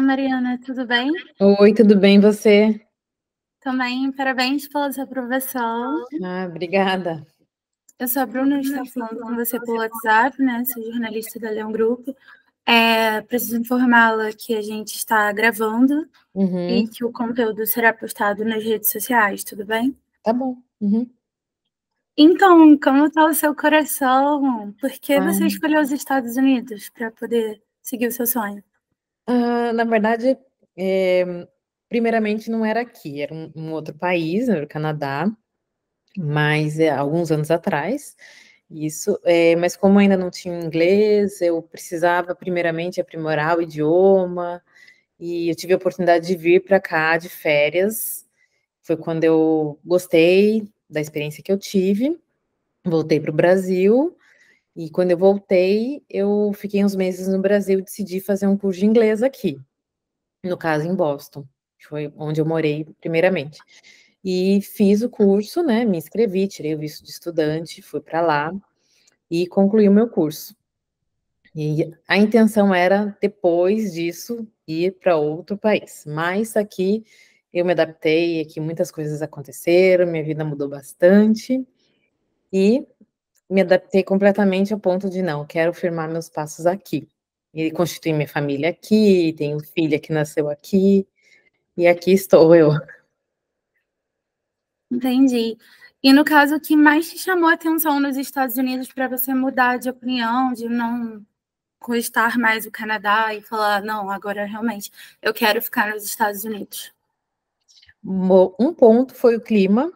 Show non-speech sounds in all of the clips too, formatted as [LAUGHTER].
Mariana, tudo bem? Oi, tudo bem você? Também, parabéns pela sua aprovação. Ah, obrigada. Eu sou a Bruna, estou tá falando com você pelo WhatsApp, né? Sou jornalista da Leão Grupo. É, preciso informá-la que a gente está gravando uhum. e que o conteúdo será postado nas redes sociais, tudo bem? Tá bom. Uhum. Então, como está o seu coração? Por que ah. você escolheu os Estados Unidos para poder seguir o seu sonho? Ah, na verdade, é, primeiramente não era aqui, era um, um outro país, né, era o Canadá, mas é, alguns anos atrás. Isso, é, mas como ainda não tinha inglês, eu precisava primeiramente aprimorar o idioma, e eu tive a oportunidade de vir para cá de férias. Foi quando eu gostei da experiência que eu tive, voltei para o Brasil e quando eu voltei, eu fiquei uns meses no Brasil e decidi fazer um curso de inglês aqui, no caso em Boston, que foi onde eu morei primeiramente. E fiz o curso, né? Me inscrevi, tirei o visto de estudante, fui para lá e concluí o meu curso. E a intenção era, depois disso, ir para outro país. Mas aqui eu me adaptei, aqui muitas coisas aconteceram, minha vida mudou bastante. E me adaptei completamente ao ponto de não, quero firmar meus passos aqui. E constituí minha família aqui, tenho filha que nasceu aqui, e aqui estou eu. Entendi. E no caso, o que mais te chamou a atenção nos Estados Unidos para você mudar de opinião, de não gostar mais o Canadá e falar, não, agora realmente eu quero ficar nos Estados Unidos? Um ponto foi o clima,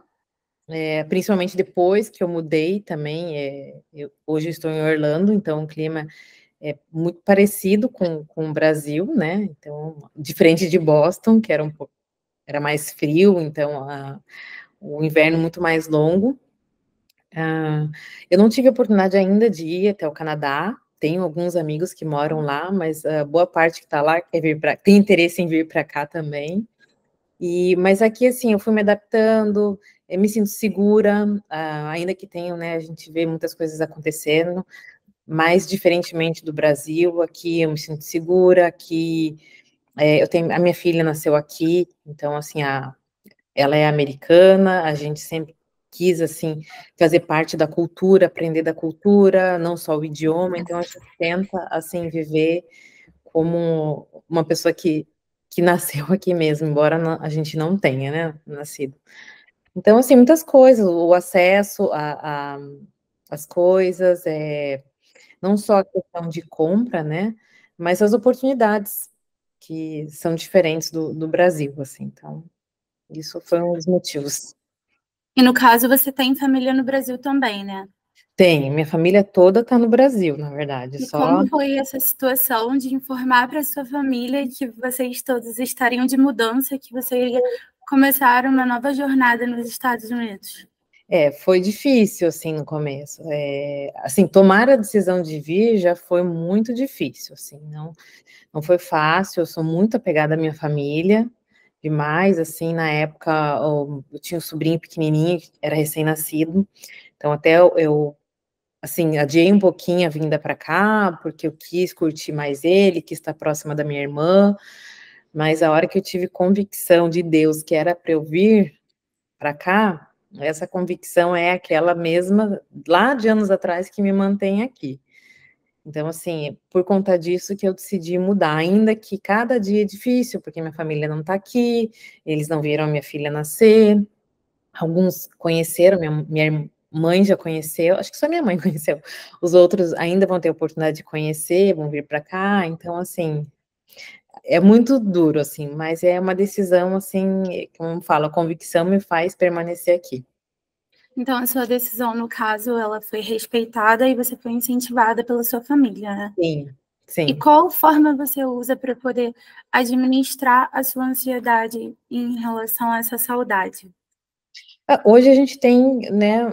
é, principalmente depois que eu mudei também. É, eu, hoje eu estou em Orlando, então o clima é muito parecido com, com o Brasil, né? Então, diferente de Boston, que era um pouco era mais frio, então a, o inverno muito mais longo. Uh, eu não tive a oportunidade ainda de ir até o Canadá. Tenho alguns amigos que moram lá, mas a boa parte que está lá quer vir pra, tem interesse em vir para cá também. E mas aqui assim, eu fui me adaptando eu me sinto segura, uh, ainda que tenham, né, a gente vê muitas coisas acontecendo, mas diferentemente do Brasil, aqui eu me sinto segura, aqui é, eu tenho, a minha filha nasceu aqui, então, assim, a, ela é americana, a gente sempre quis, assim, fazer parte da cultura, aprender da cultura, não só o idioma, então a gente tenta, assim, viver como uma pessoa que, que nasceu aqui mesmo, embora a gente não tenha, né, nascido. Então, assim, muitas coisas, o acesso a, as coisas, é, não só a questão de compra, né? Mas as oportunidades que são diferentes do, do Brasil, assim. Então, isso foi um dos motivos. E no caso, você tem família no Brasil também, né? Tem, minha família toda está no Brasil, na verdade. E só... como foi essa situação de informar para sua família que vocês todos estariam de mudança, que você iria começar uma nova jornada nos Estados Unidos? É, foi difícil, assim, no começo. É, assim, tomar a decisão de vir já foi muito difícil, assim, não, não foi fácil, eu sou muito apegada à minha família, demais, assim, na época eu, eu tinha um sobrinho pequenininho, era recém-nascido, então até eu, eu, assim, adiei um pouquinho a vinda para cá, porque eu quis curtir mais ele, quis estar próxima da minha irmã, mas a hora que eu tive convicção de Deus que era para eu vir para cá, essa convicção é aquela mesma lá de anos atrás que me mantém aqui. Então, assim, por conta disso que eu decidi mudar, ainda que cada dia é difícil, porque minha família não está aqui, eles não viram minha filha nascer, alguns conheceram, minha, minha mãe já conheceu, acho que só minha mãe [LAUGHS] conheceu, os outros ainda vão ter oportunidade de conhecer, vão vir para cá, então, assim, é muito duro, assim, mas é uma decisão, assim, como fala, convicção me faz permanecer aqui. Então, a sua decisão, no caso, ela foi respeitada e você foi incentivada pela sua família, né? Sim, sim. E qual forma você usa para poder administrar a sua ansiedade em relação a essa saudade? É, hoje a gente tem, né,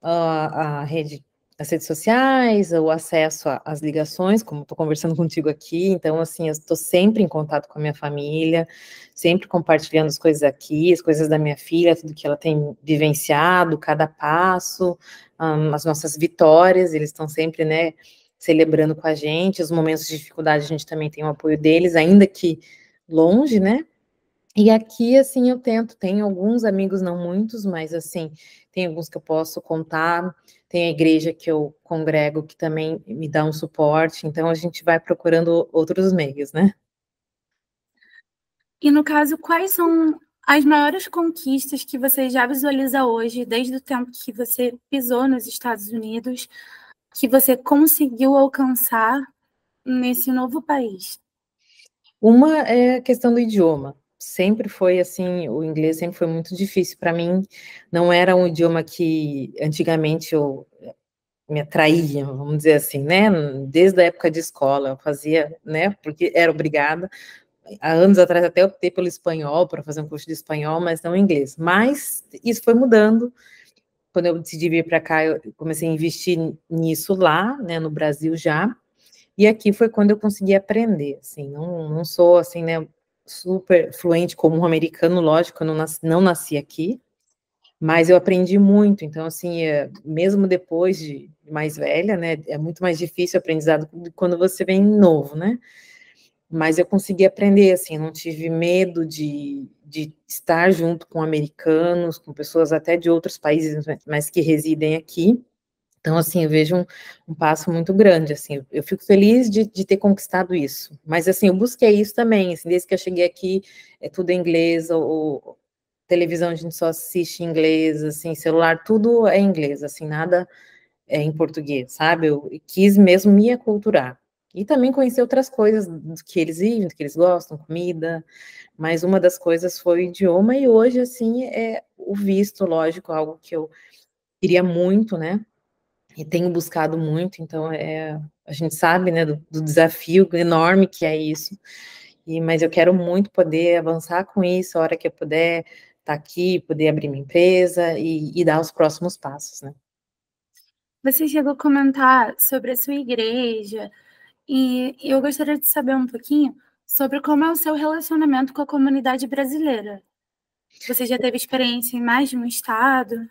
a, a rede as redes sociais, o acesso às ligações, como estou conversando [LAUGHS] contigo aqui, então, assim, eu estou sempre em contato com a minha família, sempre compartilhando as coisas aqui, as coisas da minha filha, tudo que ela tem vivenciado, cada passo, um, as nossas vitórias, eles estão sempre, né, celebrando com a gente, os momentos de dificuldade a gente também tem o apoio deles, ainda que longe, né, e aqui, assim, eu tento, tenho alguns amigos, não muitos, mas, assim, tem alguns que eu posso contar, tem a igreja que eu congrego que também me dá um suporte, então a gente vai procurando outros meios, né? E no caso, quais são as maiores conquistas que você já visualiza hoje, desde o tempo que você pisou nos Estados Unidos, que você conseguiu alcançar nesse novo país? Uma é a questão do idioma sempre foi assim, o inglês sempre foi muito difícil para mim. Não era um idioma que antigamente eu eh, me atraía, vamos dizer assim, né? Desde a época de escola eu fazia, né? Porque era obrigada. Há anos atrás até optei pelo espanhol para fazer um curso de espanhol, mas não inglês. Mas isso foi mudando. Quando eu decidi vir para cá, eu comecei a investir nisso lá, né, no Brasil já. E aqui foi quando eu consegui aprender, assim, não, não sou assim, né, super fluente como um americano, lógico, eu não nasci, não nasci aqui, mas eu aprendi muito. Então, assim, é, mesmo depois de mais velha, né, é muito mais difícil o aprendizado quando você vem novo, né? Mas eu consegui aprender, assim, não tive medo de, de estar junto com americanos, com pessoas até de outros países, mas que residem aqui. Então, assim, eu vejo um, um passo muito grande, assim, eu fico feliz de, de, ter conquistado isso, mas, assim, eu busquei isso também, assim, desde que eu cheguei aqui, é tudo em inglês, ou, televisão a gente só assiste em inglês, assim, celular, tudo é em inglês, assim, nada é em português, sabe? Eu quis mesmo me aculturar, e também conhecer outras coisas do que eles vivem, do que eles gostam, comida. Mas uma das coisas foi o idioma, e hoje, assim, é o visto, lógico, algo que eu queria muito, né? e tenho buscado muito, então é, a gente sabe né, do, do desafio enorme que é isso, e, mas eu quero muito poder avançar com isso a hora que eu puder estar tá aqui, poder abrir minha empresa e, e dar os próximos passos. Né? Você chegou a comentar sobre a sua igreja, e eu gostaria de saber um pouquinho sobre como é o seu relacionamento com a comunidade brasileira. Você já teve experiência em mais de um estado?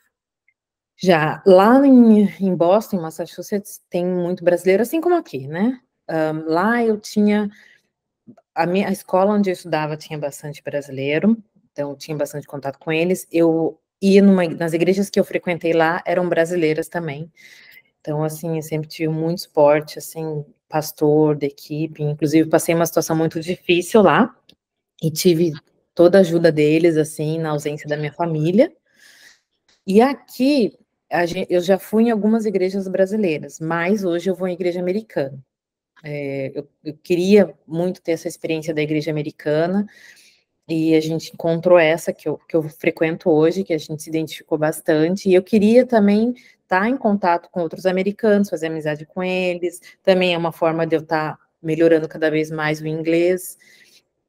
Já lá em, em Boston, Massachusetts, tem muito brasileiro, assim como aqui, né? Um, lá eu tinha a minha a escola onde eu estudava tinha bastante brasileiro, então tinha bastante contato com eles. Eu ia numa, nas igrejas que eu frequentei lá eram brasileiras também. Então assim, eu sempre tive muito suporte, assim, pastor da equipe, inclusive passei uma situação muito difícil lá e tive toda a ajuda deles assim na ausência da minha família. E aqui eu já fui em algumas igrejas brasileiras, mas hoje eu vou em igreja americana. É, eu, eu, queria muito ter essa experiência da igreja americana e a gente encontrou essa que eu, que eu frequento hoje, que a gente se identificou bastante. E eu queria também estar tá em contato com outros americanos, fazer amizade com eles. Também é uma forma de eu estar tá melhorando cada vez mais o inglês.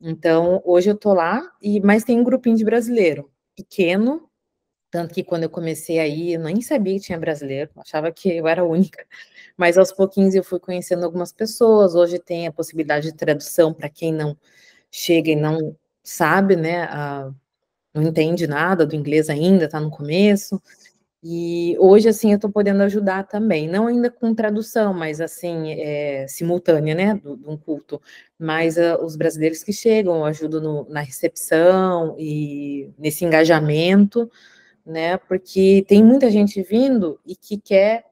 Então, hoje eu tô lá, e mas tem um grupinho de brasileiro, pequeno, tanto que quando eu comecei aí, eu nem sabia que tinha brasileiro, achava que eu era única. Mas aos pouquinhos eu fui conhecendo algumas pessoas. Hoje tem a possibilidade de tradução para quem não chega e não sabe, né? A, não entende nada do inglês ainda, está no começo. E hoje, assim, eu estou podendo ajudar também, não ainda com tradução, mas assim, é, simultânea, né, de um culto, mas uh, os brasileiros que chegam, eu ajudo no, na recepção e nesse engajamento, né? Porque tem muita gente vindo e que quer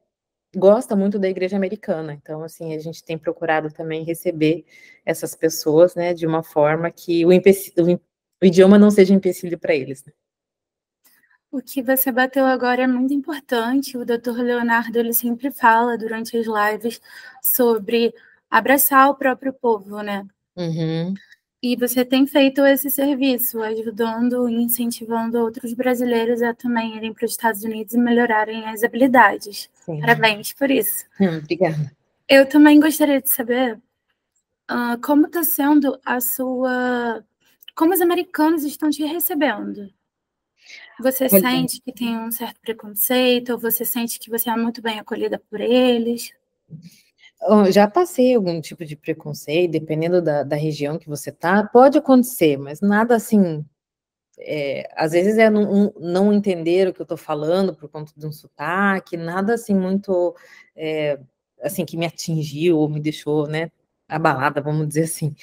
gosta muito da igreja americana. Então, assim, a gente tem procurado também receber essas pessoas, né, de uma forma que o, empecilho, o idioma não seja empecilho para eles. Né? O que você bateu agora é muito importante. O Dr. Leonardo ele sempre fala durante as lives sobre abraçar o próprio povo, né? Uhum. E você tem feito esse serviço, ajudando e incentivando outros brasileiros a também irem para os Estados Unidos e melhorarem as habilidades. Sim. Parabéns por isso. Hum, obrigada. Eu também gostaria de saber uh, como está sendo a sua. Como os americanos estão te recebendo? Você Olha. sente que tem um certo preconceito, ou você sente que você é muito bem acolhida por eles? já passei algum tipo de preconceito, dependendo da, da região que você tá, pode acontecer, mas nada assim. É, às vezes é não, não, entender o que eu tô falando por conta de um sotaque, nada assim muito é, assim que me atingiu ou me deixou, né, abalada, vamos dizer assim.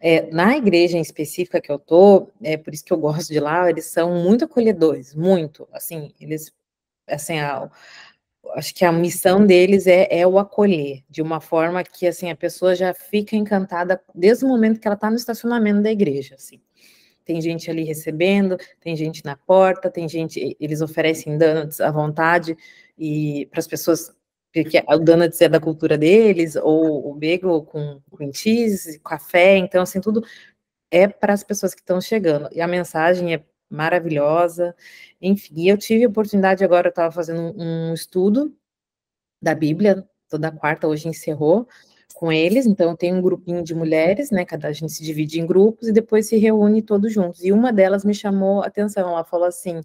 É, na igreja em específica que eu tô, é por isso que eu gosto de lá, eles são muito acolhedores, muito, assim, eles, assim, a, acho que a missão deles é, é, o acolher, de uma forma que assim a pessoa já fica encantada desde o momento que ela está no estacionamento da igreja, assim. Tem gente ali recebendo, tem gente na porta, tem gente, eles oferecem donuts à vontade e para as pessoas porque o donuts é da cultura deles, ou o bagel com cheese, café, então assim tudo é para as pessoas que estão chegando. E a mensagem é maravilhosa. Enfim, eu tive a oportunidade agora, eu estava fazendo um, um estudo da Bíblia, toda quarta, hoje encerrou com eles, então tem um grupinho de mulheres, né, cada a gente se divide em grupos e depois se reúne todos juntos. E uma delas me chamou a atenção, ela falou assim,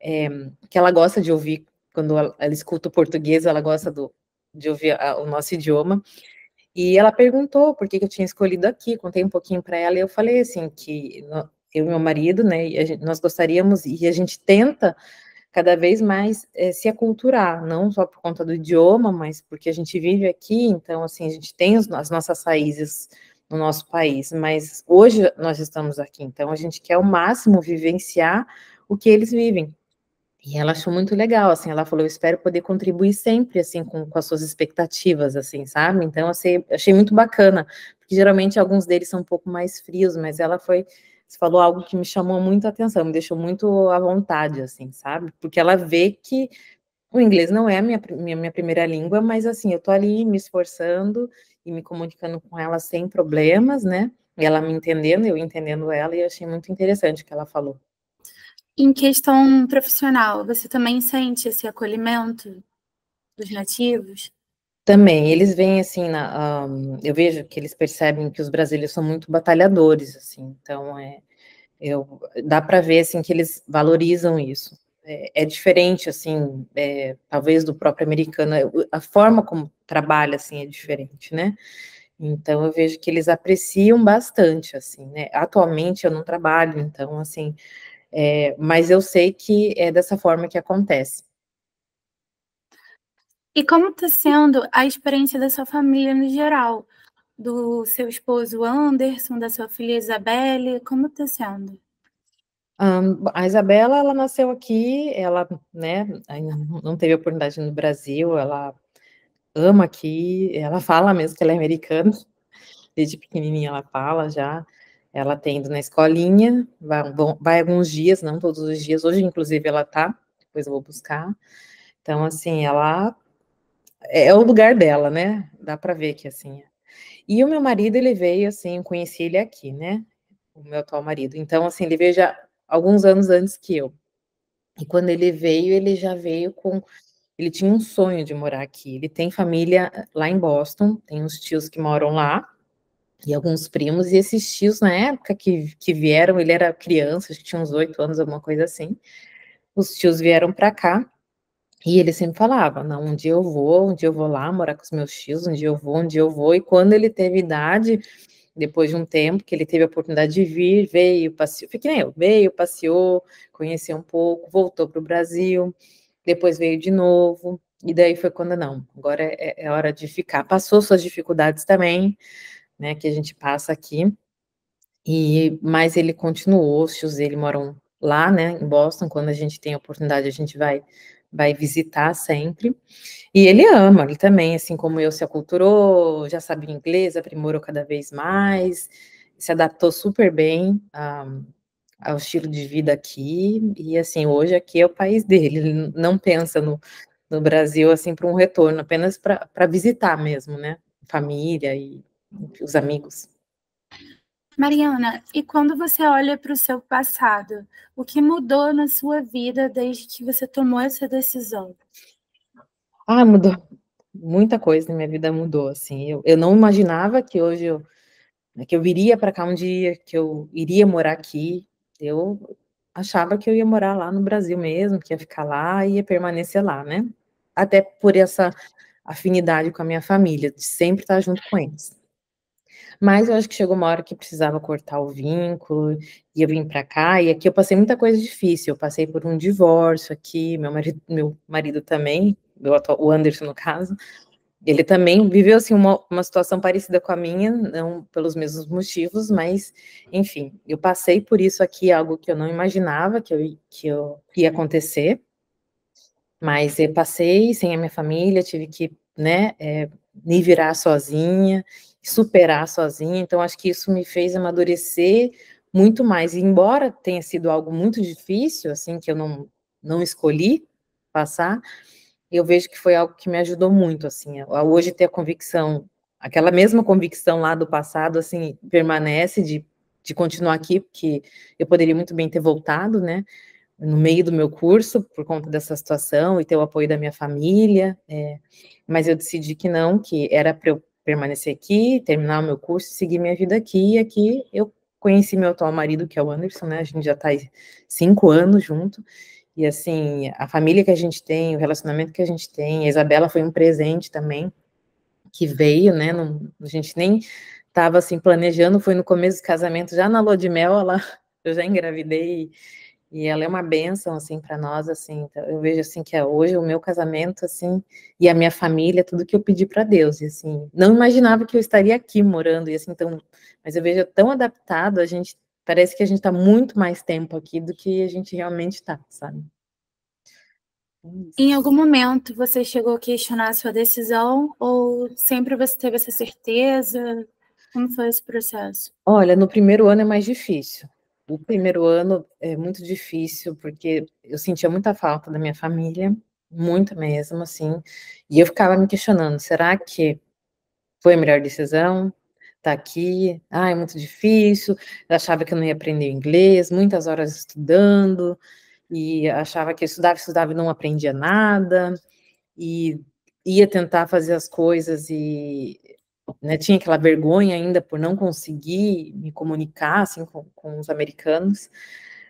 é, que ela gosta de ouvir, quando ela, ela escuta o português, ela gosta do, de ouvir a, o nosso idioma, e ela perguntou por que, que, eu tinha escolhido aqui, contei um pouquinho para ela, e eu falei assim, que eu e meu marido, né, gente, nós gostaríamos e a gente tenta cada vez mais é, se aculturar, não só por conta do idioma, mas porque a gente vive aqui, então, assim, a gente tem os, as nossas raízes no nosso país, mas hoje nós estamos aqui, então a gente quer ao máximo vivenciar o que eles vivem. E ela achou muito legal, assim, ela falou, eu espero poder contribuir sempre, assim, com, com as suas expectativas, assim, sabe? Então, assim, achei muito bacana, porque geralmente alguns deles são um pouco mais frios, mas ela foi você falou algo que me chamou muito a atenção, me deixou muito à vontade, assim, sabe? Porque ela vê que o inglês não é a minha, minha, minha primeira língua, mas assim, eu tô ali me esforçando e me comunicando com ela sem problemas, né? E ela me entendendo, eu entendendo ela, e achei muito interessante o que ela falou. Em questão profissional, você também sente esse acolhimento dos nativos? Também, eles veem assim, na, um, eu vejo que eles percebem que os brasileiros são muito batalhadores, assim, então é, eu, dá para ver assim que eles valorizam isso. É, é diferente, assim, é, talvez do próprio americano, a forma como trabalha, assim, é diferente, né? Então eu vejo que eles apreciam bastante, assim, né? Atualmente eu não trabalho, então assim, é, mas eu sei que é dessa forma que acontece. E como está sendo a experiência da sua família no geral? Do seu esposo Anderson, da sua filha Isabelle, como está sendo? Um, a Isabela, ela nasceu aqui, ela, né, não teve oportunidade no Brasil, ela ama aqui, ela fala mesmo que ela é americana, [LAUGHS] desde pequenininha ela fala já, ela tem ido na escolinha, vai, vai alguns dias, não todos os dias, hoje inclusive ela tá, depois eu vou buscar, então assim, ela é, é, o lugar dela, né? Dá para ver que assim. É. E o meu marido, ele veio assim, conheci ele aqui, né? O meu atual marido. Então, assim, ele veio já alguns anos antes que eu. E quando ele veio, ele já veio com. Ele tinha um sonho de morar aqui. Ele tem família eh, lá em Boston, tem uns tios que moram lá e alguns primos. E esses tios, na época que, que vieram, ele era criança, acho que tinha uns oito anos, alguma coisa assim. Os tios vieram para cá e ele sempre falava, não, um dia eu vou, um dia eu vou lá morar com os meus tios, um dia eu vou, um dia eu vou. E quando ele teve idade, depois de um tempo que ele teve a oportunidade de vir, veio, passeou, que nem eu, veio, passeou, conheceu um pouco, voltou para o Brasil, depois veio de novo. E daí foi quando, não, agora é, é hora de ficar. Passou suas dificuldades também, né, que a gente passa aqui. E, mas ele continuou, os tios dele moram lá, né, em Boston, quando a gente tem a oportunidade, a gente vai vai visitar sempre. E ele ama, ele também, assim como eu, se aculturou, já sabe inglês, aprimorou cada vez mais, se adaptou super bem um, ah, ao estilo de vida aqui. E assim, hoje aqui é o país dele, ele não pensa no, no Brasil assim para um retorno, apenas para visitar mesmo, né? Família e os amigos. Mariana, e quando você olha para o seu passado, o que mudou na sua vida desde que você tomou essa decisão? Ah, mudou. Muita coisa na minha vida mudou, assim. Eu, eu não imaginava que hoje eu, né, que eu viria para cá um dia, que eu iria morar aqui. Eu achava que eu ia morar lá no Brasil mesmo, que ia ficar lá e ia permanecer lá, né? Até por essa afinidade com a minha família, de sempre estar junto com eles. Mas eu acho que chegou uma hora que precisava cortar o vínculo, e eu vim para cá, e aqui eu passei muita coisa difícil. Eu passei por um divórcio aqui, meu marido, meu marido também, meu atual, o Anderson, no caso, ele também viveu assim, uma, uma situação parecida com a minha, não pelos mesmos motivos, mas, enfim, eu passei por isso aqui, algo que eu não imaginava que, eu, que, eu, ia acontecer. Mas eu passei sem a minha família, tive que, né, é, me virar sozinha superar sozinha. Então, acho que isso me fez amadurecer muito mais. E embora tenha sido algo muito difícil, assim, que eu não, não escolhi passar, eu vejo que foi algo que me ajudou muito, assim, a hoje ter a convicção, aquela mesma convicção lá do passado, assim, permanece de, de continuar aqui, porque eu poderia muito bem ter voltado, né, no meio do meu curso, por conta dessa situação, e ter o apoio da minha família, é, mas eu decidi que não, que era para eu permanecer aqui, terminar o meu curso, seguir minha vida aqui. E aqui eu conheci meu atual marido, que é o Anderson, né? A gente já tá aí cinco anos junto. E assim, a família que a gente tem, o relacionamento que a gente tem, a Isabela foi um presente também que veio, né? Não, a gente nem estava assim planejando, foi no começo do casamento, já na lua de mel, ela, [LAUGHS] eu já engravidei e ela é uma benção assim para nós assim. Então, eu vejo assim que é hoje o meu casamento assim e a minha família, tudo que eu pedi para Deus e assim. Não imaginava que eu estaria aqui morando e assim então mas eu vejo tão adaptado, a gente parece que a gente está muito mais tempo aqui do que a gente realmente está, sabe? Em algum momento você chegou a questionar a sua decisão ou sempre você teve essa certeza? Como foi esse processo? Olha, no primeiro ano é mais difícil, o primeiro ano é muito difícil, porque eu sentia muita falta da minha família, muito mesmo, assim, e eu ficava me questionando, será que foi a melhor decisão? Tá aqui, ah, é muito difícil, eu achava que eu não ia aprender inglês, muitas horas estudando, e achava que eu estudava, estudava e não aprendia nada, e ia tentar fazer as coisas e né, tinha aquela vergonha ainda por não conseguir me comunicar assim com, com os americanos,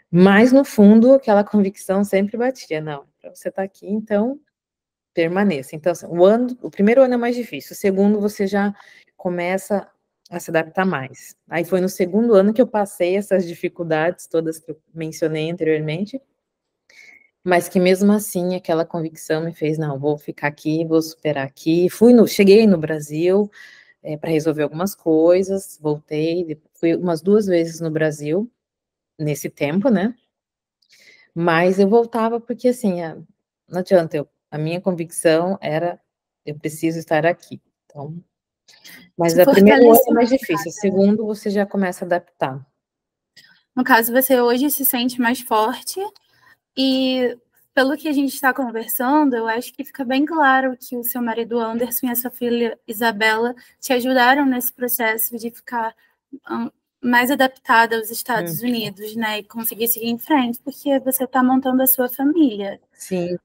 mas no fundo aquela convicção sempre batia, não, você está aqui, então permaneça. Então assim, o ano, o primeiro ano é mais difícil, o segundo você já começa a se adaptar mais. Aí foi no segundo ano que eu passei essas dificuldades todas que eu mencionei anteriormente, mas que mesmo assim aquela convicção me fez não, vou ficar aqui, vou superar aqui. Fui no, cheguei no Brasil, é, para resolver algumas coisas, voltei, fui umas duas vezes no Brasil, nesse tempo, né? Mas eu voltava porque, assim, a, não adianta, eu, a minha convicção era, eu preciso estar aqui. Então, mas a é primeira é mais difícil, né? segundo você já começa a adaptar. No caso, você hoje se sente mais forte e pelo que a gente está conversando, eu acho que fica bem claro que o seu marido Anderson e a sua filha Isabela te ajudaram nesse processo de ficar mais adaptada aos Estados uhum. Unidos, né? E conseguir seguir em frente, porque você está montando a sua família. Sim.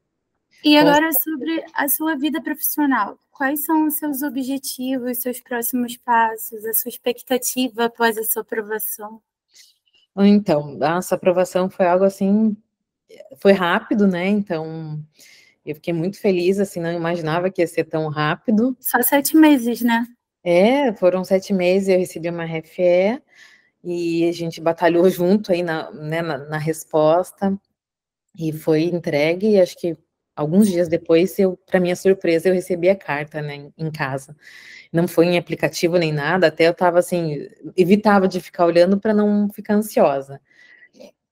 E agora sobre a sua vida profissional. Quais são os seus objetivos, seus próximos passos, a sua expectativa após a sua aprovação? Então, a sua aprovação foi algo assim foi rápido, né? Então, eu fiquei muito feliz, assim, não imaginava que ia ser tão rápido. Só sete meses, né? É, foram sete meses, eu recebi uma RFE e a gente batalhou [LAUGHS] junto aí na, né, na, na resposta e foi entregue. E acho que alguns dias depois, eu, para minha surpresa, eu recebi a carta, né, em casa. Não foi em aplicativo nem nada, até eu estava assim, evitava de ficar olhando para não ficar ansiosa.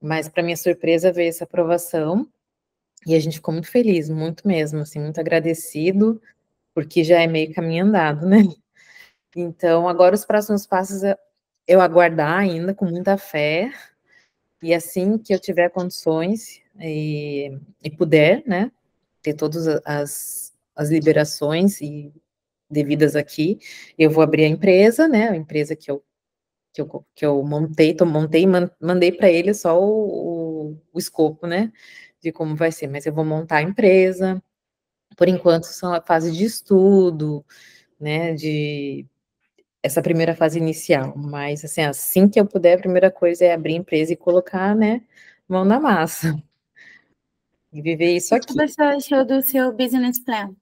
Mas, para minha surpresa, veio essa aprovação e a gente ficou muito feliz, muito mesmo, assim, muito agradecido, porque já é meio caminho andado, né? [LAUGHS] Então, agora os próximos passos é eu aguardar ainda com muita fé, e assim que eu tiver condições e, e puder, né, ter todas as, as liberações e devidas aqui, eu vou abrir a empresa, né, a empresa que eu que eu, que eu montei, tô, montei e mandei para ele só o, o, o, escopo, né? De como vai ser, mas eu vou montar a empresa, por enquanto são a fase de estudo, né? De essa primeira fase inicial, mas assim, assim que eu puder, a primeira coisa é abrir a empresa e colocar, né, mão na massa. [LAUGHS] E viver isso aqui. O que você achou do seu business plan?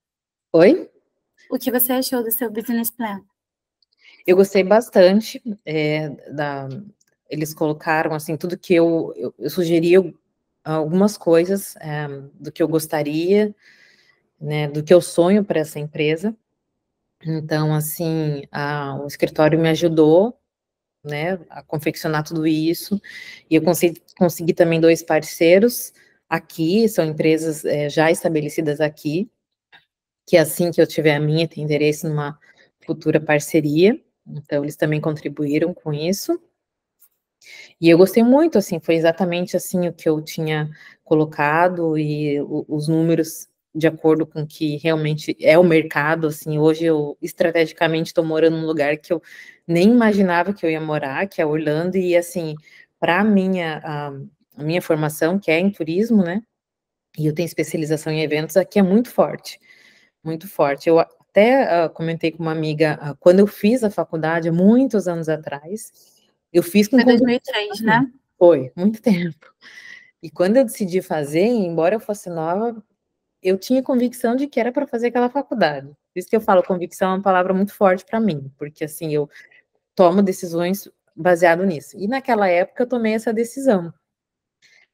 Oi? O que você achou do seu business plan? Eu gostei bastante é, da. Eles colocaram assim tudo que eu, eu, eu sugeri algumas coisas é, do que eu gostaria, né, do que eu sonho para essa empresa. Então, assim, a, o escritório me ajudou, né, a confeccionar tudo isso. E eu consegui, consegui também dois parceiros aqui, são empresas é, já estabelecidas aqui, que assim que eu tiver a minha, tem interesse numa futura parceria. Então, eles também contribuíram com isso. E eu gostei muito, assim, foi exatamente assim o que eu tinha colocado e os números de acordo com que realmente é o mercado, assim, hoje eu estrategicamente estou morando num lugar que eu nem imaginava que eu ia morar, que é Orlando, e assim, para minha a, minha formação, que é em turismo, né? E eu tenho especialização em eventos, aqui é muito forte, muito forte. Eu até uh, comentei com uma amiga, uh, quando eu fiz a faculdade, muitos anos atrás, eu fiz com... Foi 2003, né? Foi, muito [LAUGHS] tempo. E quando eu decidi fazer, embora eu fosse nova, eu tinha convicção de que era para fazer aquela faculdade. Por isso que eu falo, convicção é uma palavra muito forte para mim, porque assim, eu tomo decisões baseado nisso. E naquela época eu tomei essa decisão.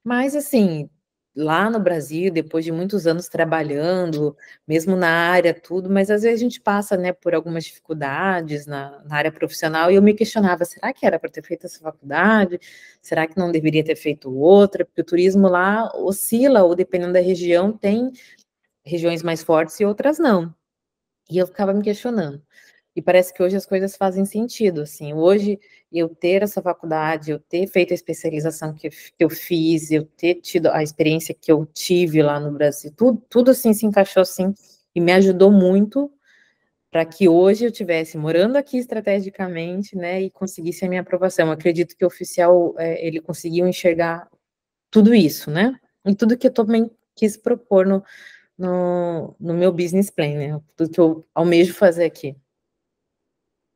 Mas assim, lá no Brasil, depois de muitos anos trabalhando, mesmo na área, tudo, mas às vezes a gente passa né, por algumas dificuldades na, na área profissional e eu me questionava: será que era para ter feito essa faculdade? Será que não deveria ter feito outra? Porque o turismo lá oscila, ou dependendo da região, tem regiões mais fortes e outras não. E eu ficava me questionando. E parece que hoje as coisas fazem sentido, assim. Hoje eu ter essa faculdade, eu ter feito a especialização que, que eu fiz, eu ter tido a experiência que eu tive lá no Brasil, tudo, tudo assim se encaixou assim e me ajudou muito para que hoje eu tivesse morando aqui estrategicamente, né, e conseguisse a minha aprovação. Eu acredito que o oficial é, ele conseguiu enxergar tudo isso, né, e tudo que eu também quis propor no, no, no meu business plan, né, tudo que eu almejo fazer aqui.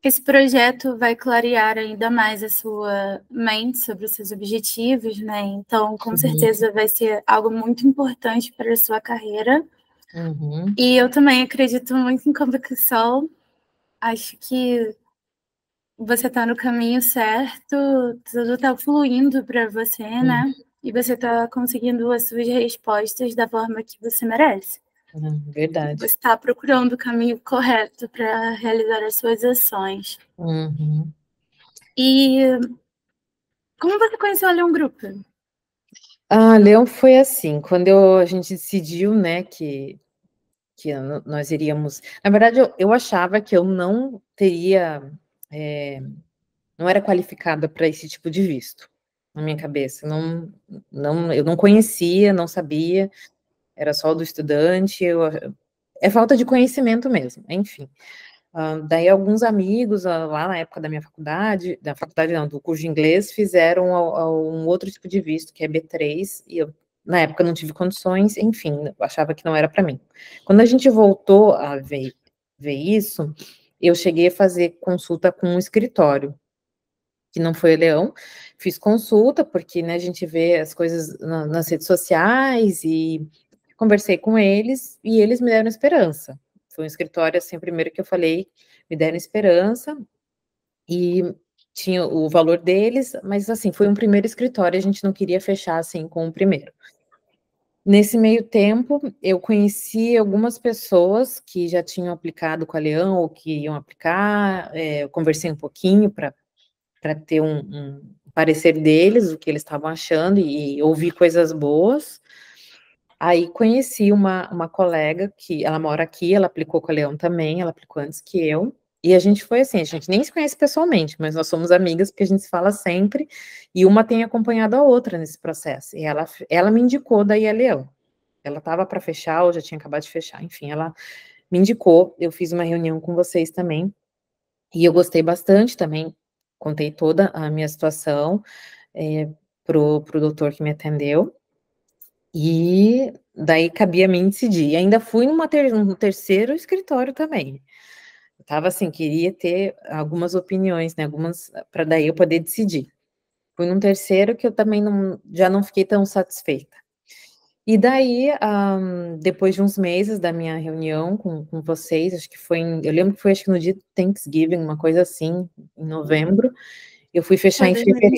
Esse projeto vai clarear ainda mais a sua mente sobre os seus objetivos, né? Então, com certeza vai ser algo muito importante para a sua carreira. Uhum. E eu também acredito muito em convicção. Acho que você está no caminho certo, tudo está fluindo para você, uhum. né? E você está conseguindo as suas respostas da forma que você merece. Verdade. Está procurando o caminho correto para realizar as suas ações. Uhum. E como você conheceu a Leão Grupo? Ah, Leão foi assim, quando eu, a gente decidiu, né, que, que nós iríamos... Na verdade, eu, eu achava que eu não teria... É, não era qualificada para esse tipo de visto na minha cabeça. Não, não, eu não conhecia, não sabia era só do estudante, eu, é falta de conhecimento mesmo, enfim. Uh, daí alguns amigos uh, lá na época da minha faculdade, da faculdade não, do curso de inglês, fizeram uh, um outro tipo de visto, que é B3, e eu na época não tive condições, enfim, achava que não era para mim. Quando a gente voltou a ver, ver isso, eu cheguei a fazer consulta com um escritório, que não foi o Leão, fiz consulta, porque né, a gente vê as coisas na, nas redes sociais e conversei com eles e eles me deram esperança. Foi um escritório, assim, primeiro que eu falei, me deram esperança e tinha o valor deles, mas, assim, foi um primeiro escritório, a gente não queria fechar, assim, com o primeiro. Nesse meio tempo, eu conheci algumas pessoas que já tinham aplicado com a Leão ou que iam aplicar, é, eu conversei um pouquinho para ter um, um parecer deles, o que eles estavam achando e ouvir coisas boas. Aí conheci uma, uma colega que ela mora aqui, ela aplicou com a Leão também, ela aplicou antes que eu. E a gente foi assim, a gente nem se conhece pessoalmente, mas nós somos amigas porque a gente se fala sempre e uma tem acompanhado a outra nesse processo. E ela, ela me indicou daí a Leão. Ela estava para fechar, ou já tinha acabado de fechar, enfim, ela me indicou. Eu fiz uma reunião com vocês também e eu gostei bastante também. Contei toda a minha situação é, pro pro doutor que me atendeu e daí cabia a mim decidir. E ainda fui numa ter, num terceiro escritório também. Eu tava assim, queria ter algumas opiniões, né? Algumas para daí eu poder decidir. Fui num terceiro que eu também não, já não fiquei tão satisfeita. E daí, um, ah, depois de uns meses da minha reunião com, com vocês, acho que foi, em, eu lembro que foi acho que no dia Thanksgiving, uma coisa assim, em novembro, eu fui fechar em fevereiro.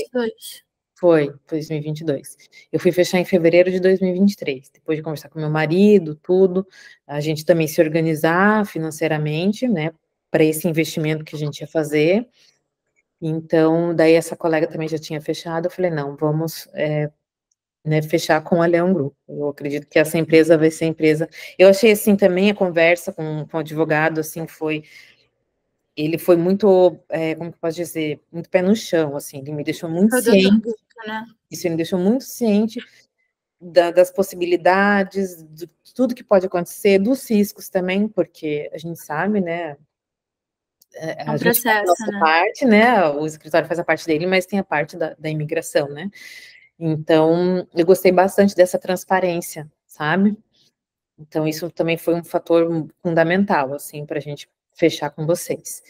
Foi, 2022. Eu fui fechar em fevereiro de 2023, depois de conversar com meu marido, tudo, a gente também se organizar financeiramente, né, para esse investimento que a gente ia fazer. Então, daí essa colega também já tinha fechado, eu falei, não, vamos é, né, fechar com a Leão Group. Eu acredito que essa empresa vai ser a empresa. Eu achei assim também a conversa com, com o advogado, assim, foi ele foi muito, é, como que eu posso dizer, muito pé no chão, assim, ele me deixou muito ciente né? Isso me deixou muito ciente da, das possibilidades, de tudo que pode acontecer, dos riscos também, porque a gente sabe, né? É, a é um processo, a né? parte, né? O escritório faz a parte dele, mas tem a parte da, da imigração, né? Então, eu gostei bastante dessa transparência, sabe? Então, isso também foi um fator fundamental, assim, para a gente fechar com vocês.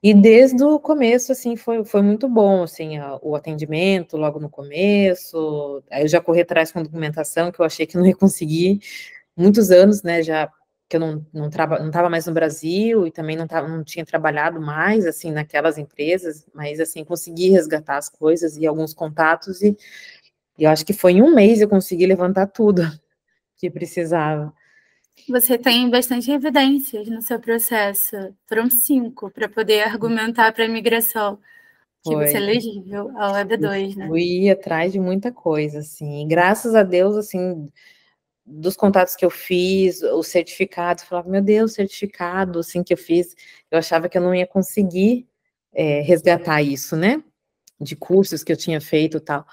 E desde o começo, assim, foi, foi muito bom, assim, a, o atendimento logo no começo, aí eu já corri atrás com documentação, que eu achei que não ia conseguir, muitos anos, né, já que eu não, não, traba, não tava mais no Brasil e também não, tava, não tinha trabalhado mais, assim, naquelas empresas, mas, assim, consegui resgatar as coisas e alguns contatos e, e eu acho que foi em um mês eu consegui levantar tudo [LAUGHS] que precisava você tem bastante evidências no seu processo. Foram cinco para poder argumentar para a imigração que Foi. você é elegível ao EB2, né? Fui atrás de muita coisa, assim. Graças a Deus, assim, dos contatos que eu fiz, o certificado, falava, meu Deus, certificado, assim, que eu fiz, eu achava que eu não ia conseguir é, resgatar isso, né? De cursos que eu tinha feito tal.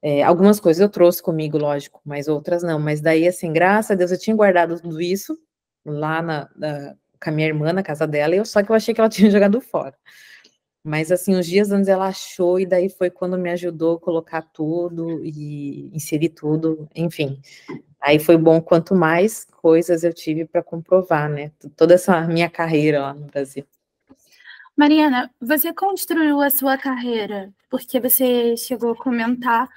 É, algumas coisas eu trouxe comigo, lógico, mas outras não. Mas daí, assim, graças a Deus, eu tinha guardado tudo isso lá na, na, com a minha irmã, na casa dela, eu, só que eu achei que ela [LAUGHS] tinha jogado fora. Mas, assim, uns dias antes ela achou, e daí foi quando me ajudou a colocar tudo e inserir tudo, enfim. Aí foi bom, quanto mais coisas eu tive para comprovar, né? Toda essa minha carreira lá no Brasil. Mariana, você construiu a sua carreira porque você chegou a comentar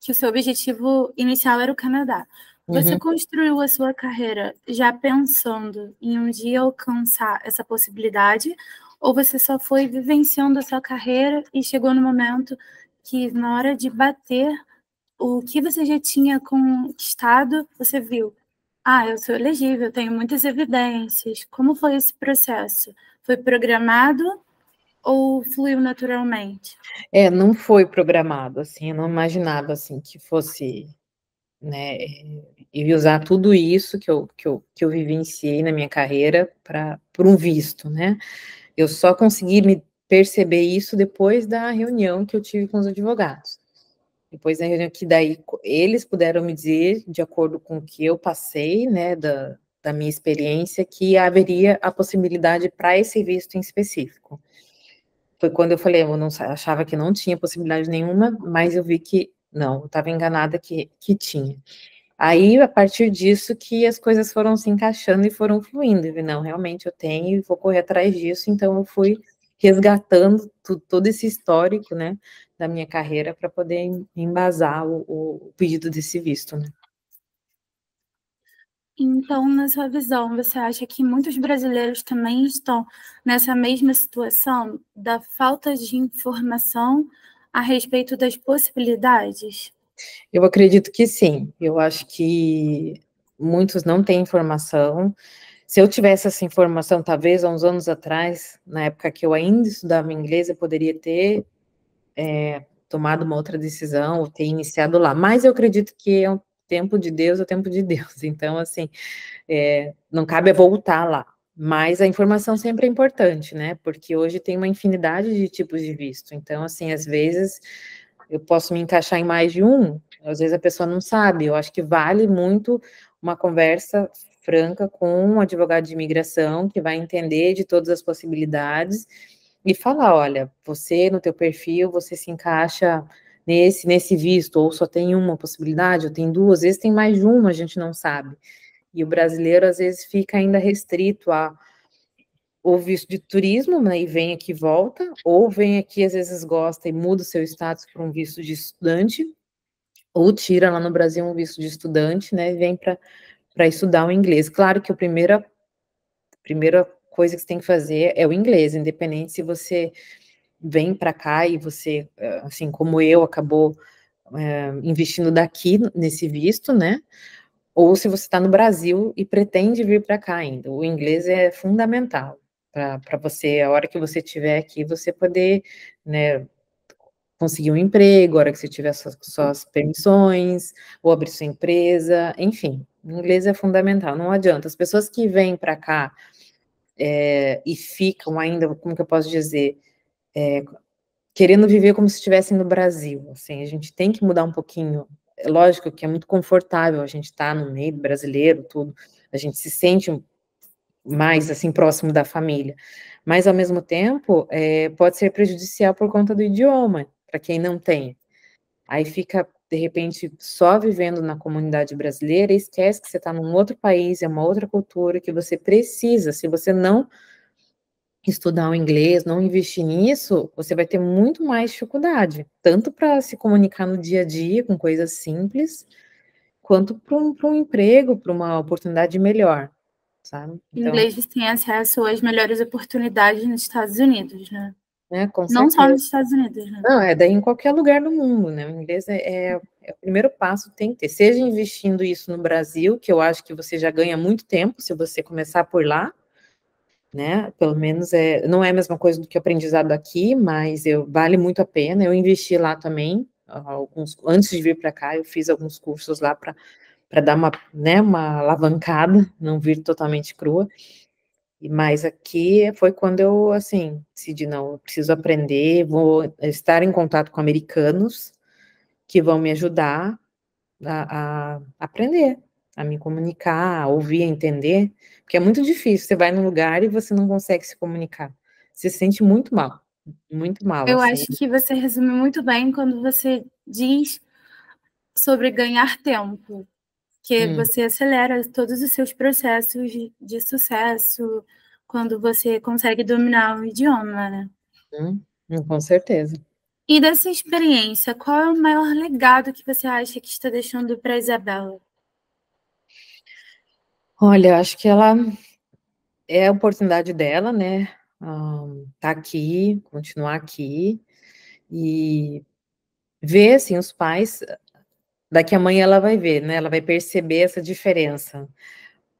que o seu objetivo inicial era o Canadá. Você uhum. construiu a sua carreira já pensando em um dia alcançar essa possibilidade? Ou você só foi vivenciando a sua carreira e chegou no momento que, na hora de bater o que você já tinha conquistado, você viu? Ah, eu sou elegível, tenho muitas evidências. Como foi esse processo? Foi programado ou fluiu naturalmente? É, não foi programado, assim, eu não imaginava, assim, que fosse, né, e eh, usar tudo isso que eu, que eu, que eu vivenciei na minha carreira para um visto, né, eu só consegui me perceber isso depois da reunião que eu tive com os advogados, depois da reunião que daí eles puderam me dizer, de acordo com o que eu passei, né, da, da minha experiência, que haveria a possibilidade para esse visto em específico foi quando eu falei, eu não achava que não tinha possibilidade nenhuma, mas eu vi que não, eu estava enganada que, que tinha. Aí, a partir disso, que as coisas foram se encaixando e foram fluindo. Eu vi, não, realmente eu tenho e vou correr atrás disso. Então, eu fui resgatando todo esse histórico, né, da minha carreira para poder embasar o, o, pedido desse visto, né. Então, na sua visão, você acha que muitos brasileiros também estão nessa mesma situação da falta de informação a respeito das possibilidades? Eu acredito que sim. Eu acho que muitos não têm informação. Se eu tivesse essa informação, talvez há uns anos atrás, na época que eu ainda estudava inglês, eu poderia ter é, tomado uma outra decisão ou ter iniciado lá. Mas eu acredito que é um tempo de Deus é o tempo de Deus. [LAUGHS] Então, assim, é, não cabe é voltar lá. Mas a informação sempre é importante, né? Porque hoje tem uma infinidade de tipos de visto. Então, assim, às vezes eu posso me encaixar em mais de um, às vezes a pessoa não sabe. Eu acho que vale muito uma conversa franca com um advogado de imigração que vai entender de todas as possibilidades e falar, olha, você no teu perfil, você se encaixa nesse, nesse visto, ou só tem uma possibilidade, ou tem duas, às vezes tem mais de uma, a gente não sabe. E o brasileiro, às vezes, fica ainda restrito a o visto de turismo, né, e vem aqui e volta, ou vem aqui, às vezes gosta e muda o seu status para um visto de estudante, ou tira lá no Brasil um visto de estudante, né, e vem para estudar o inglês. Claro que a primeira, a primeira coisa que você tem que fazer é o inglês, independente se você vem para cá e você, eh, assim como eu, acabou é, investindo daqui nesse visto, né? Ou se você está no Brasil e pretende vir para cá ainda. O inglês é fundamental para você, a hora que você estiver aqui, você poder, né? Conseguir um emprego, a hora que você tiver suas, suas permissões, ou abrir sua empresa, enfim, o inglês é fundamental, não adianta. As pessoas que vêm para cá é, e ficam ainda, como que eu posso dizer, é, querendo viver como se estivessem no Brasil. Assim, a gente tem que mudar um pouquinho. É lógico que é muito confortável a gente estar tá no meio brasileiro, tudo. A gente se sente mais assim próximo da família, mas ao mesmo tempo é, pode ser prejudicial por conta do idioma para quem não tem. Aí fica de repente só vivendo na comunidade brasileira, e esquece que você está num outro país, é uma outra cultura que você precisa. Se você não estudar o inglês, não investir nisso, você vai ter muito mais dificuldade, tanto para se comunicar no dia a dia com coisas simples, quanto para um, um, emprego, para uma oportunidade melhor, sabe? Então, ingleses têm acesso às melhores oportunidades nos Estados Unidos, né? né não só nos Estados Unidos, né? Não, é daí em qualquer lugar do mundo, né? O inglês é, é, é o primeiro passo que tem que ter. Seja investindo isso no Brasil, que eu acho que você já ganha muito tempo se você começar por lá, né? Pelo menos é, não é a mesma coisa do que aprendizado aqui, mas eu vale muito a pena. Eu investi lá também, ah, alguns antes de vir para cá, eu fiz alguns cursos lá para para dar uma, né, uma alavancada, não vir totalmente crua. Mas aqui foi quando eu, assim, decidi, não, eu preciso aprender, vou estar em contato com americanos que vão me ajudar a, a aprender, a me comunicar, a ouvir, a entender, porque é muito difícil. Você vai num lugar e você não consegue se comunicar. Você se sente muito mal, muito mal. Eu assim. acho que você resume muito bem quando você diz sobre ganhar tempo, que hum. você acelera todos os seus processos de sucesso quando você consegue dominar o idioma, né? Hum, hum, com certeza. E dessa experiência, qual é o maior legado que você acha que está deixando para Isabela? Olha, acho que ela é a oportunidade dela, né? Um, ah, tá aqui, continuar aqui e ver assim os pais. Daqui a amanhã ela vai ver, né? Ela vai perceber essa diferença.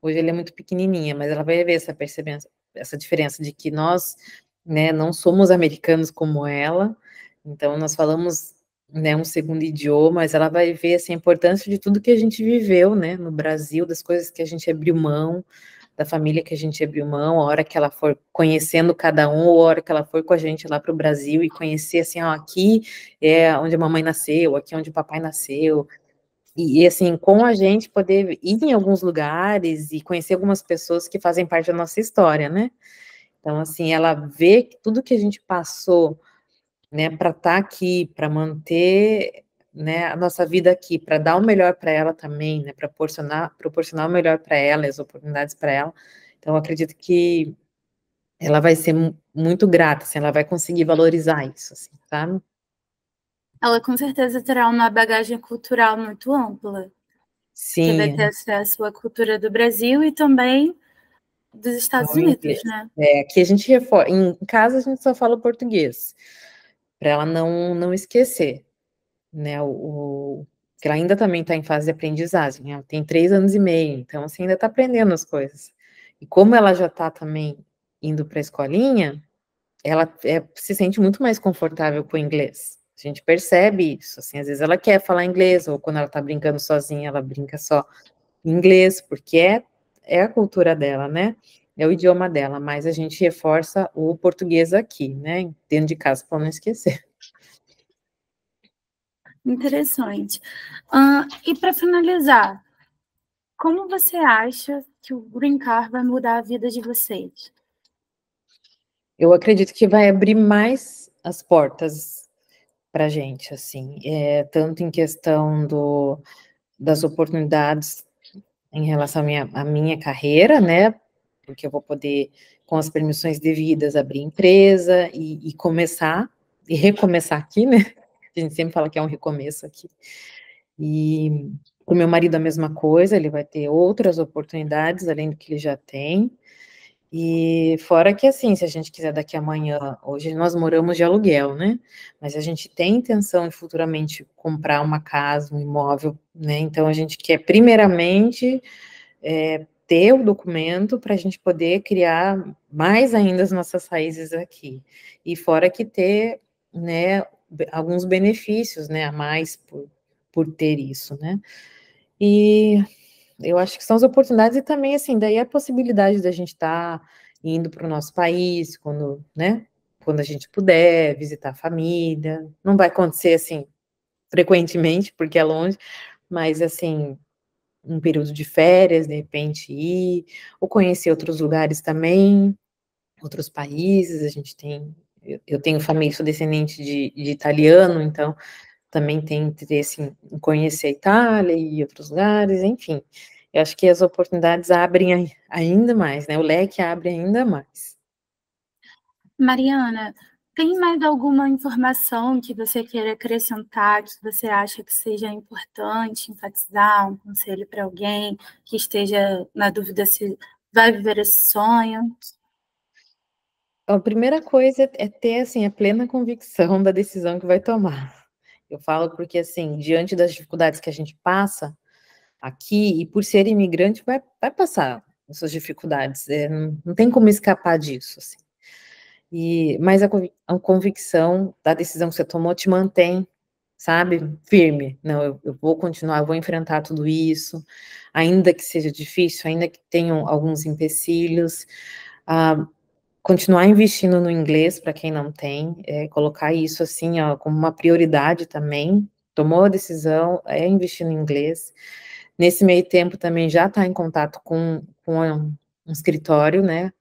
Hoje ele é muito pequenininha, mas ela vai ver essa percebença, essa diferença de que nós, né, não somos americanos como ela. Então nós falamos né, um segundo idioma, mas ela vai ver assim, a importância de tudo que a gente viveu né, no Brasil, das coisas que a gente abriu mão, da família que a gente abriu mão, a hora que ela for conhecendo cada um, ou a hora que ela for com a gente lá para o Brasil e conhecer assim, ó, aqui é onde a mamãe nasceu, aqui é onde o papai nasceu. E, e assim, com a gente poder ir em alguns lugares e conhecer algumas pessoas que fazem parte da nossa história, né? Então, assim, ela vê tudo que a gente passou né, para estar tá aqui, para manter né, a nossa vida aqui, para dar o melhor para ela também, né, para proporcionar, proporcionar o melhor para ela, as oportunidades para ela. Então, acredito que ela vai ser muito grata, assim, ela vai conseguir valorizar isso, assim, tá Ela com certeza terá uma bagagem cultural muito ampla. Sim. Que vai ter acesso à cultura do Brasil e também dos Estados Unidos, né? É, aqui a gente refor Em casa a gente só fala português para ela não, não esquecer, né? O, o que ela ainda também está em fase de aprendizagem, ela tem três anos e meio, então assim ainda está aprendendo as coisas. E como ela já está também indo para a escolinha, ela é, se sente muito mais confortável com o inglês. A gente percebe isso, assim, às vezes ela quer falar inglês, ou quando ela está brincando sozinha, ela brinca só inglês, porque é, é a cultura dela, né? é o idioma dela, mas a gente reforça o português aqui, né? Dentro de casa, para não esquecer. Interessante. Uh, e para finalizar, como você acha que o Green Card vai mudar a vida de vocês? Eu acredito que vai abrir mais as portas para gente, assim, é, tanto em questão do, das oportunidades em relação à minha, à minha carreira, né, porque eu vou poder, com as permissões devidas, abrir empresa e, e começar, e recomeçar aqui, né? [LAUGHS] A gente sempre fala que é um recomeço aqui. E o meu marido a mesma coisa, ele vai ter outras oportunidades além do que ele já tem. E fora que assim, se a gente quiser daqui amanhã, hoje nós moramos de aluguel, né? Mas a gente tem intenção de futuramente comprar uma casa, um imóvel, né? Então a gente quer primeiramente é, ter o documento para a gente poder criar mais ainda as nossas raízes aqui. E fora que ter, né, alguns benefícios, né, a mais por, por ter isso, né. E eu acho que são as oportunidades e também, assim, daí a possibilidade da gente estar tá indo para o nosso país, quando, né, quando a gente puder, visitar a família. Não vai acontecer, assim, frequentemente, porque é longe, mas, assim, um período de férias, de repente ir, ou conhecer outros lugares também, outros países. A gente tem, eu, eu tenho família, sou descendente de, de, italiano, então também tem interesse em conhecer a Itália e outros lugares, enfim. Eu acho que as oportunidades abrem ainda mais, né? O leque abre ainda mais. Mariana, tem mais alguma informação que você queira acrescentar, que você acha que seja importante enfatizar, um conselho para alguém que esteja na dúvida se vai viver esse sonho? A primeira coisa é ter assim a plena convicção da decisão que vai tomar. Eu falo porque assim, diante das dificuldades que a gente passa aqui e por ser imigrante vai, vai passar essas dificuldades, é, não, não tem como escapar disso. Assim. E, mas a, a convicção da decisão que você tomou te mantém, sabe, firme. Não, eu, eu, vou continuar, eu vou enfrentar tudo isso, ainda que seja difícil, ainda que tenham alguns empecilhos. Ah, continuar investindo no inglês para quem não tem, é, colocar isso assim ó, como uma prioridade também. Tomou a decisão, é investir no inglês. Nesse meio tempo também já está em contato com, com um escritório, né?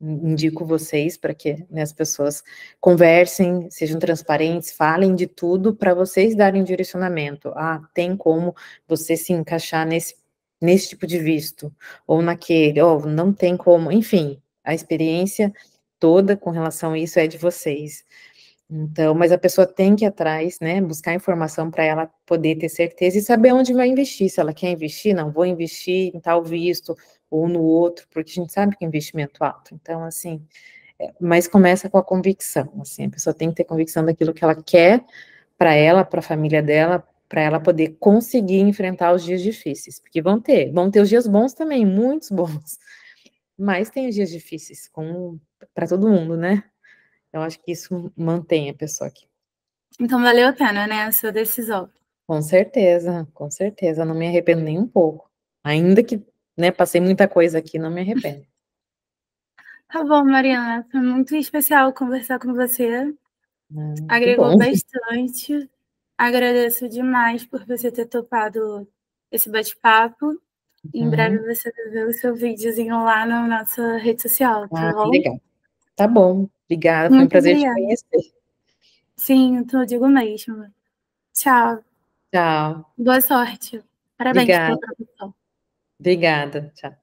indico vocês para que né, as pessoas conversem, sejam transparentes, falem de tudo para vocês darem direcionamento. Ah, tem como você se encaixar nesse, nesse tipo de visto, ou naquele, ou não tem como, enfim, a experiência toda com relação a isso é de vocês. Então, mas a pessoa tem que ir atrás, né, buscar informação para ela poder ter certeza e saber onde vai investir. Se ela quer investir, não, vou investir em tal visto, ou no outro, porque a gente sabe que é investimento alto. Então, assim, é, mas começa com a convicção. Assim, a pessoa tem que ter convicção daquilo que ela quer para ela, para a família dela, para ela poder conseguir enfrentar os dias difíceis, porque vão ter, vão ter os dias bons também, muitos bons, [LAUGHS] mas tem os dias difíceis, como para todo mundo, né? Eu acho que isso mantém a pessoa aqui. Então valeu a pena, né, a sua decisão. Com certeza, com certeza, não me arrependo nem um pouco. Ainda que né? Passei muita coisa aqui, não me arrependo. [LAUGHS] Tá bom, Mariana. Foi muito especial conversar com você. Hum, Agregou bastante. Agradeço demais por você ter topado esse bate-papo. Em uhum. breve você vai ver o seu videozinho lá na nossa rede social, tá ah, bom? Legal. Tá bom. Obrigada, foi um prazer obrigada. te conhecer. Sim, então eu digo mesmo. Tchau. Tchau. Boa sorte. Parabéns pela produção. Obrigada. Tchau.